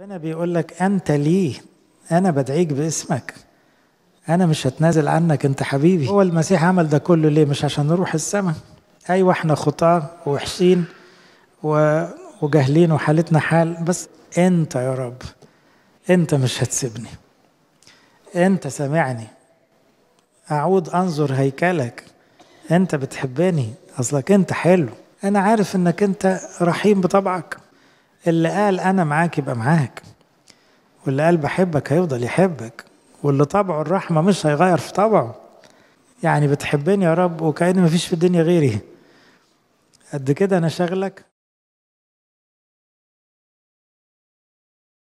ربنا بيقول لك انت ليه انا بدعيك باسمك انا مش هتنازل عنك انت حبيبي هو المسيح عمل ده كله ليه مش عشان نروح السماء ايوه احنا خطاه ووحشين وجاهلين وحالتنا حال بس انت يا رب انت مش هتسيبني انت سامعني اعود انظر هيكلك انت بتحبني اصلك انت حلو انا عارف انك انت رحيم بطبعك اللي قال أنا معاك يبقى معاك واللي قال بحبك هيفضل يحبك واللي طبعه الرحمة مش هيغير في طبعه يعني بتحبني يا رب وكأن مفيش في الدنيا غيري قد كده أنا شغلك